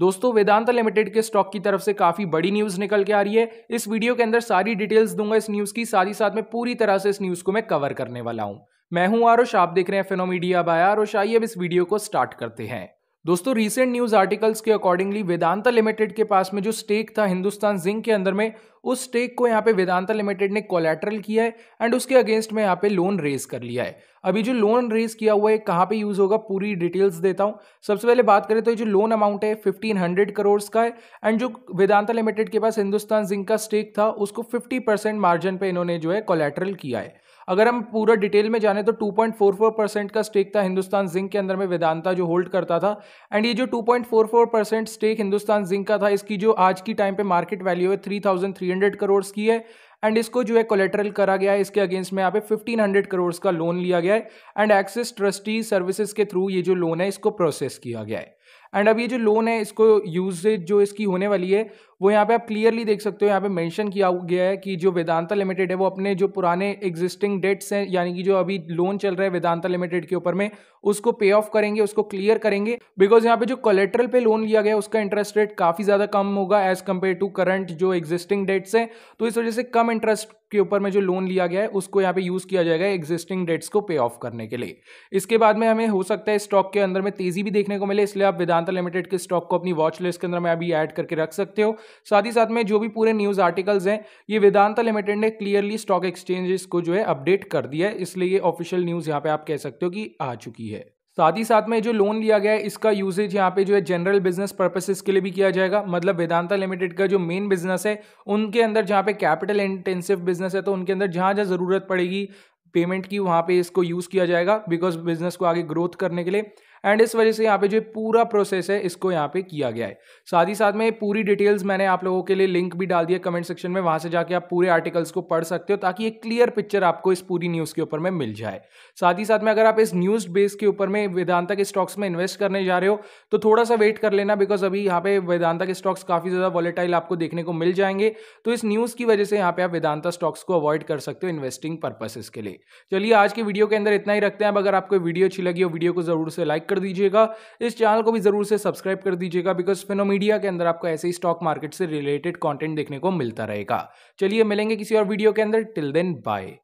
दोस्तों वेदांत लिमिटेड के स्टॉक की तरफ से काफ़ी बड़ी न्यूज़ निकल के आ रही है इस वीडियो के अंदर सारी डिटेल्स दूंगा इस न्यूज़ की साथ ही साथ में पूरी तरह से इस न्यूज़ को मैं कवर करने वाला हूं मैं हूं आरोश आप देख रहे हैं फिनोमीडिया बाय आरोश आइए अब इस वीडियो को स्टार्ट करते हैं दोस्तों रीसेंट न्यूज आर्टिकल्स के अकॉर्डिंगली वेदांता लिमिटेड के पास में जो स्टेक था हिंदुस्तान जिंक के अंदर में उस स्टेक को यहाँ पे वेदांता लिमिटेड ने कोलेट्रल किया है एंड उसके अगेंस्ट में यहाँ पे लोन रेज कर लिया है अभी जो लोन रेज किया हुआ है कहाँ पे यूज होगा पूरी डिटेल्स देता हूँ सबसे पहले बात करें तो ये जो लोन अमाउंट है फिफ्टीन हंड्रेड करोड़ का है एंड जो वेदांता लिमिटेड के पास हिंदुस्तान जिंक का स्टेक था उसको फिफ्टी परसेंट मार्जिन पर इन्होंने जो है कोलेट्रल किया है अगर हम पूरा डिटेल में जाने तो 2.44 परसेंट का स्टेक था हिंदुस्तान जिंक के अंदर में वेदांता जो होल्ड करता था एंड ये जो 2.44 परसेंट स्टेक हिंदुस्तान जिंक का था इसकी जो आज की टाइम पे मार्केट वैल्यू है three thousand three three hundred crore की है एंड इसको जो है कोलेटरल करा गया है इसके अगेंस्ट में यहाँ पे फिफ्टीन हंड्रेड करोड़ का लोन लिया गया है एंड एक्सिस ट्रस्टी सर्विसेज के थ्रू ये जो लोन है इसको प्रोसेस किया गया है एंड अब ये जो लोन है इसको यूजेज जो इसकी होने वाली है वो यहाँ पे आप क्लियरली देख सकते हो यहाँ पे मेंशन किया गया है कि जो वेदांता लिमिटेड है वो अपने जो पुराने एग्जिस्टिंग डेट्स हैं यानी कि जो अभी लोन चल रहा है वेदांता लिमिटेड के ऊपर में उसको पे ऑफ करेंगे उसको क्लियर करेंगे बिकॉज यहाँ पे जो कोलेट्रल पे लोन लिया गया उसका इंटरेस्ट रेट काफ़ी ज़्यादा कम होगा एज कम्पेयर टू करंट जो एग्जिस्टिंग डेट्स हैं तो इस वजह से कम इंटरेस्ट के ऊपर में जो लोन लिया गया है उसको यहाँ पे यूज़ किया जाएगा एग्जिस्टिंग डेट्स को पे ऑफ करने के लिए इसके बाद में हमें हो सकता है स्टॉक के अंदर में तेज़ी भी देखने को मिले इसलिए आप वेदांता लिमिटेड के स्टॉक को अपनी वॉच लिस्ट के अंदर में अभी ऐड करके रख सकते हो साथ ही साथ में जो भी पूरे न्यूज़ आर्टिकल्स हैं ये वेदांता लिमिटेड ने क्लियरली स्टॉक एक्सचेंजेस को जो है अपडेट कर दिया है इसलिए ये ऑफिशियल न्यूज़ यहाँ पर आप कह सकते हो कि आ चुकी है साथ ही साथ में जो लोन लिया गया है इसका यूजेज यहाँ पे जो है जनरल बिजनेस पर्पसेस के लिए भी किया जाएगा मतलब वेदांता लिमिटेड का जो मेन बिजनेस है उनके अंदर जहाँ पे कैपिटल इंटेंसिव बिजनेस है तो उनके अंदर जहाँ जहाँ ज़रूरत पड़ेगी पेमेंट की वहाँ पे इसको यूज़ किया जाएगा बिकॉज बिजनेस को आगे ग्रोथ करने के लिए एंड इस वजह से यहाँ पे जो पूरा प्रोसेस है इसको यहाँ पे किया गया है साथ ही साथ में पूरी डिटेल्स मैंने आप लोगों के लिए लिंक भी डाल दिया कमेंट सेक्शन में वहाँ से जाके आप पूरे आर्टिकल्स को पढ़ सकते हो ताकि एक क्लियर पिक्चर आपको इस पूरी न्यूज़ के ऊपर में मिल जाए साथ ही साथ में अगर आप इस न्यूज़ बेस के ऊपर में वेदांता के स्टॉक्स में इन्वेस्ट करने जा रहे हो तो थोड़ा सा वेट कर लेना बिकॉज अभी यहाँ पे वेदांता के स्टॉक्स काफ़ी ज़्यादा वॉलेटाइल आपको देखने को मिल जाएंगे तो इस न्यूज़ की वजह से यहाँ पे आप वेदांता स्टॉक्स को अवॉइड कर सकते हो इन्वेस्टिंग पर्पसेस के लिए चलिए आज की वीडियो के अंदर इतना ही रखते हैं अब अगर आपको वीडियो अच्छी लगी हो वीडियो को जरूर से लाइक कर दीजिएगा इस चैनल को भी ज़रूर से सब्सक्राइब कर दीजिएगा बिकॉज फिनोमीडिया के अंदर आपको ऐसे ही स्टॉक मार्केट से रिलेटेड कॉन्टेंट देखने को मिलता रहेगा चलिए मिलेंगे किसी और वीडियो के अंदर टिल देन बाय